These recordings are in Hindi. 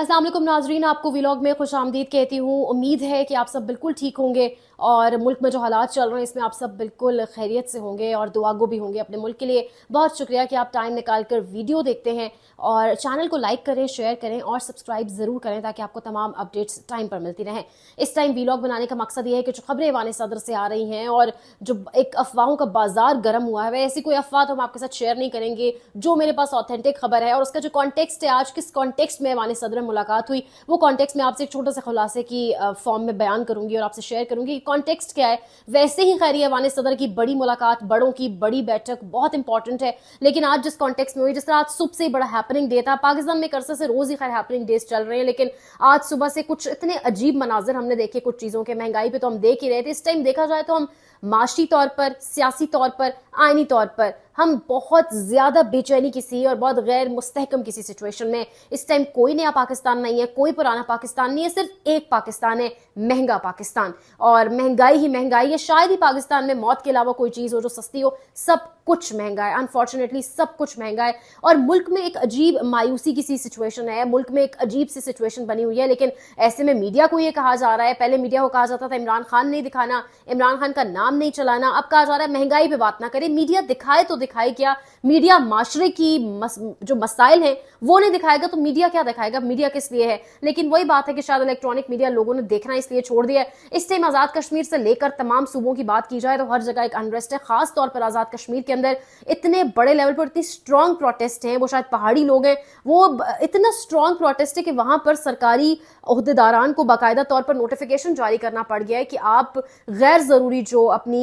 असलम नाजरीन आपको विलॉग में खुश आमदीद कहती हूँ उम्मीद है कि आप सब बिल्कुल ठीक होंगे और मुल्क में जो हालात चल रहे हैं इसमें आप सब बिल्कुल खैरियत से होंगे और दुआगो भी होंगे अपने मुल्क के लिए बहुत शुक्रिया कि आप टाइम निकाल कर वीडियो देखते हैं और चैनल को लाइक करें शेयर करें और सब्सक्राइब ज़रूर करें ताकि आपको तमाम अपडेट्स टाइम पर मिलती रहें इस टाइम वीलॉग बनाने का मकसद ये है कि जो खबरें वाले सदर से आ रही हैं और जो एक अफवाहों का बाजार गर्म हुआ है ऐसी कोई अफवाह तो हम आपके साथ शेयर नहीं करेंगे जो मेरे पास ऑथेंटिक खबर है और उसका जो कॉन्टेक्स्ट है आज किस कॉन्टेक्स्ट में वाले सदर में मुलाकात हुई वो कॉन्टेक्स्ट में आपसे एक छोटे से खुलासे की फॉर्म में बयान करूंगी और आपसे शेयर करूंगी कॉन्टेक्स्ट क्या है वैसे ही खैर वान सदर की बड़ी मुलाकात बड़ों की बड़ी बैठक बहुत इंपॉर्टेंट है लेकिन आज जिस कॉन्टेक्स्ट में हुई जिस तरह आज सुबह से बड़ा हैपनिंग डे था पाकिस्तान में करसे से रोज ही खैर हैपनिंग डेज चल रहे हैं लेकिन आज सुबह से कुछ इतने अजीब मनाजिर हमने देखे कुछ चीज़ों के महंगाई पे तो हम देख ही रहे थे इस टाइम देखा जाए तो हम माशी तौर पर सियासी तौर पर आइनी तौर पर हम बहुत ज़्यादा बेचैनी किसी और बहुत गैर मुस्तकम किसी सिचुएशन में इस टाइम कोई नया पाकिस्तान नहीं है कोई पुराना पाकिस्तान नहीं है सिर्फ एक पाकिस्तान है महंगा पाकिस्तान और महंगाई ही महंगाई है शायद ही पाकिस्तान में मौत के अलावा कोई चीज़ हो जो सस्ती हो सब कुछ महंगा है अनफॉर्चुनेटली सब कुछ महंगा है और मुल्क में एक अजीब मायूसी की सी सिचुएशन है मुल्क में एक अजीब सी सिचुएशन बनी हुई है लेकिन ऐसे में मीडिया को ये कहा जा रहा है पहले मीडिया को कहा जाता था इमरान खान नहीं दिखाना इमरान खान का नाम नहीं चलाना अब कहा जा रहा है महंगाई पर बात ना करें मीडिया दिखाए तो दिखाई गया मीडिया माशरे की मस, जो मसाइल है वो नहीं दिखाएगा तो मीडिया क्या दिखाएगा मीडिया किस लिए है लेकिन वही बात है कि शायद इलेक्ट्रॉनिक मीडिया लोगों ने देखना इसलिए छोड़ दिया है इस टाइम आजाद कश्मीर से लेकर तमाम सूबों की बात की जाए तो हर जगह एक अनरेस्ट है खास तौर पर आजाद कश्मीर के अंदर इतने बड़े लेवल पर इतनी स्ट्रांग प्रोटेस्ट है वो शायद पहाड़ी लोग हैं वो इतना स्ट्रांग प्रोटेस्ट है कि वहां पर सरकारी अहदेदारान को बाकायदा तौर पर नोटिफिकेशन जारी करना पड़ गया है कि आप गैर ज़रूरी जो अपनी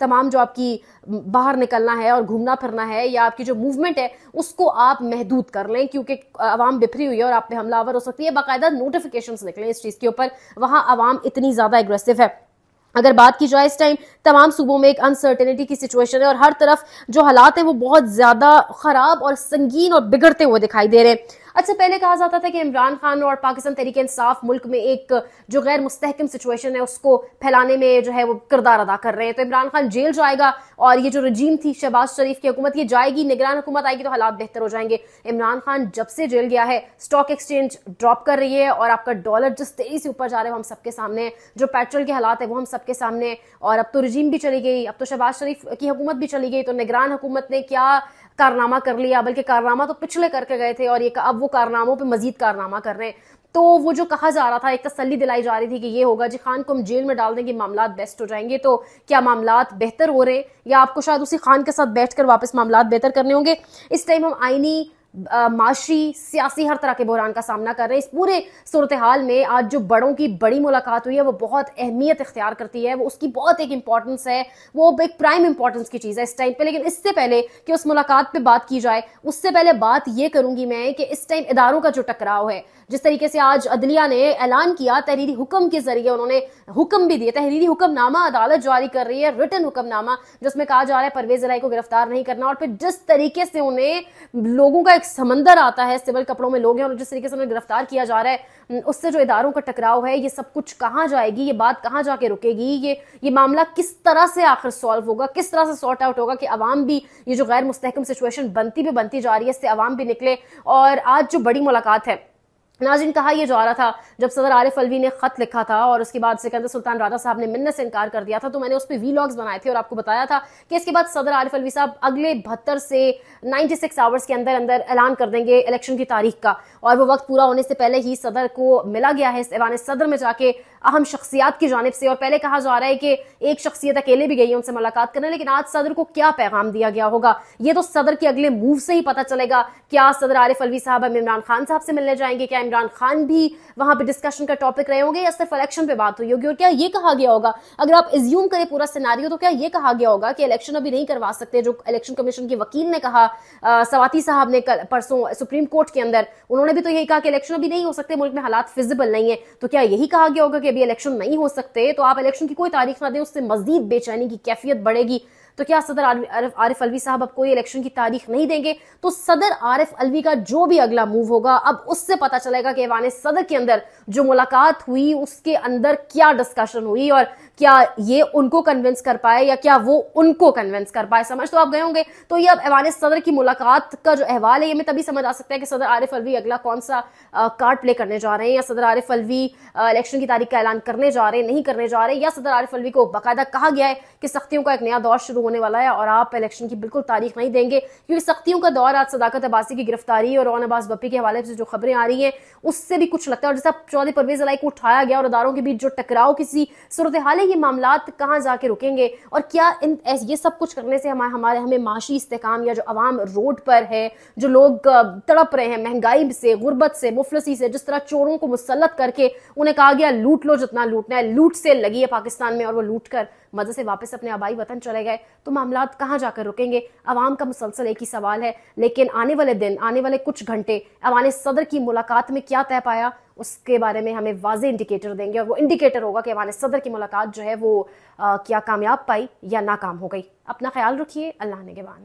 तमाम जो आपकी बाहर निकलना है और घूमना फिरना है या आपकी जो मूवमेंट है उसको आप महदूद कर लें क्योंकि आवाम बिफरी हुई है और आप पे हमलावर हो सकती है बाकायदा नोटिफिकेशन निकलें इस चीज़ के ऊपर वहाँ आवाम इतनी ज़्यादा एग्रेसिव है अगर बात की जाए इस टाइम तमाम सूबों में एक अनसर्टेनिटी की सिचुएशन है और हर तरफ जो हालात हैं वो बहुत ज़्यादा ख़राब और संगीन और बिगड़ते हुए दिखाई दे रहे हैं अच्छा पहले कहा जाता था कि इमरान खान और पाकिस्तान तरीके इंसाफ मुल्क में एक जो गैर मुस्तकम सिचुएशन है उसको फैलाने में जो है वो किरदार अदा कर रहे हैं तो इमरान खान जेल जाएगा और ये जो रजीम थी शहबाज शरीफ की हुकूमत ये जाएगी निगरान हुकूमत आएगी तो हालात बेहतर हो जाएंगे इमरान खान जब से जेल गया है स्टॉक एक्सचेंज ड्रॉप कर रही है और आपका डॉलर जिस तेजी से ऊपर जा रहे हैं वो हम सबके सामने जो पेट्रोल के हालात है वो हम सबके सामने और अब तो रजीम भी चली गई अब तो शहबाज शरीफ की हुकूमत भी चली गई तो निगरान हुकूमत ने क्या कारनामा कर लिया बल्कि कारनामा तो पिछले करके गए थे और ये अब वो कारनामों पर मजीद कारनामा कर रहे हैं तो वो जो कहा जा रहा था एक तसली दिलाई जा रही थी कि ये होगा जी खान को हम जेल में डाल देंगे मामला बेस्ट हो जाएंगे तो क्या मामला बेहतर हो रहे हैं या आपको शायद उसी खान के साथ बैठ कर वापस मामला बेहतर करने होंगे इस टाइम हम आईनी माशी सियासी हर तरह के बहरान का सामना कर रहे हैं इस पूरे सूरत हाल में आज जो बड़ों की बड़ी मुलाकात हुई है वो बहुत अहमियत इख्तियार करती है वो उसकी बहुत एक इंपॉर्टेंस है वो एक प्राइम इंपॉर्टेंस की चीज़ है इस टाइम पे लेकिन इससे पहले कि उस मुलाकात पे बात की जाए उससे पहले बात ये करूंगी मैं कि इस टाइम इदारों का जो टकराव है जिस तरीके से आज अदलिया ने ऐलान किया तहरीरी हुक्म के जरिए उन्होंने हुक्म भी दिए तहरीरी हुक्मनामा अदालत जारी कर रही है रिटर्न हुक्मनामा जिसमें कहा जा रहा है परवेज राय को गिरफ्तार नहीं करना और फिर जिस तरीके से उन्हें लोगों का एक समंदर आता है सिविल कपड़ों में लोग हैं और जिस तरीके से उन्हें गिरफ्तार किया जा रहा है उससे जो इदारों का टकराव है ये सब कुछ कहाँ जाएगी ये बात कहाँ जाके रुकेगी ये ये मामला किस तरह से आखिर सॉल्व होगा किस तरह से सॉर्ट आउट होगा कि आवाम भी ये जो गैर मुस्तकम सिचुएशन बनती भी बनती जा रही है इससे आवाम भी निकले और आज जो बड़ी मुलाकात है नाजिन कहा यह जा रहा था जब सदर आरिफ अलवी ने खत लिखा था और उसके बाद सिकंदर सुल्तान राजा साहब ने मिलने से इनकार कर दिया था तो मैंने उस पर वी लॉग्स बनाए थे और आपको बताया था कि इसके बाद सदर आरिफ अलवी साहब अगले बहत्तर से 96 आवर्स के अंदर अंदर ऐलान कर देंगे इलेक्शन की तारीख का और वो वक्त पूरा होने से पहले ही सदर को मिला गया है इस ऐवान सदर में जाके अहम शख्सियात की जानब से और पहले कहा जा रहा है कि एक शख्सियत अकेले भी गई है उनसे मुलाकात करने लेकिन आज सदर को क्या पैगाम दिया गया होगा ये तो सदर के अगले मूव से ही पता चलेगा क्या सदर आरिफ अलवी साहब इमरान खान साहब से मिलने जाएंगे क्या इमरान खान भी वहां पर डिस्कशन का टॉपिक रहे होंगे या सिर्फ इलेक्शन पे बात हुई होगी और क्या ये कहा गया होगा अगर आप एज्यूम करें पूरा सिनारियो तो क्या ये कहा गया होगा कि इलेक्शन अभी नहीं करवा सकते जो इलेक्शन कमीशन के वकील ने कहा सवाती साहब ने कल परसों सुप्रीम कोर्ट के अंदर उन्होंने भी तो यही कहा कि इलेक्शन अभी नहीं हो सकते मुल्क में हालात फिजिबल नहीं है तो क्या यही कहा गया होगा कि अभी इलेक्शन नहीं हो सकते तो आप इलेक्शन की कोई तारीख ना दें उससे मजदीद बेचैनी की कैफियत बढ़ेगी तो क्या सदर आरिफ, अलवी साहब अब कोई इलेक्शन की तारीख नहीं देंगे तो सदर आरिफ अलवी का जो भी अगला मूव होगा अब उससे पता चलेगा कि ऐवान सदर के अंदर जो मुलाकात हुई उसके अंदर क्या डिस्कशन हुई और क्या ये उनको कन्विंस कर पाए या क्या वो उनको कन्विंस कर पाए समझ तो आप गए होंगे तो ये अब ऐवान सदर की मुलाकात का जो अहवाल है ये में तभी समझ आ सकता है कि सदर आरिफ अलवी अगला कौन सा कार्ड प्ले करने जा रहे हैं या सदर आरिफ अलवी इलेक्शन की तारीख का ऐलान करने जा रहे हैं नहीं करने जा रहे या सदर आरिफ अलवी को बाकायदा कहा गया है कि सख्तियों का एक नया दौर शुरू होने वाला है और आप इलेक्शन की बिल्कुल तारीख नहीं देंगे क्योंकि सख्तियों का दौर आज सदाकत अब्बासी की गिरफ्तारी और रौन अब्बास बप्पी के हवाले से जो खबरें आ रही हैं उससे भी कुछ लगता है और जैसा चौधरी परवेज अलाई को उठाया गया और अदारों के बीच जो टकराव किसी सूरत हाल है ये मामला कहाँ जाके रुकेंगे और क्या इन ये सब कुछ करने से हमारे हमारे हमें माशी इस्तेकाम या जो आवाम रोड पर है जो लोग तड़प रहे हैं महंगाई से गुर्बत से मुफलसी से जिस तरह चोरों को मुसलत करके उन्हें कहा गया लूट लो जितना लूटना है लूट से लगी है पाकिस्तान में और वो लूट कर मजे से वापस अपने आबाई वतन चले गए तो मामला कहाँ जाकर रुकेंगे अवाम का मुसलसल एक ही सवाल है लेकिन आने वाले दिन आने वाले कुछ घंटे अवान सदर की मुलाकात में क्या तय पाया उसके बारे में हमें वाजे इंडिकेटर देंगे और वो इंडिकेटर होगा कि अवान सदर की मुलाकात जो है वो आ, क्या कामयाब पाई या नाकाम हो गई अपना ख्याल रखिए अल्लाह ने के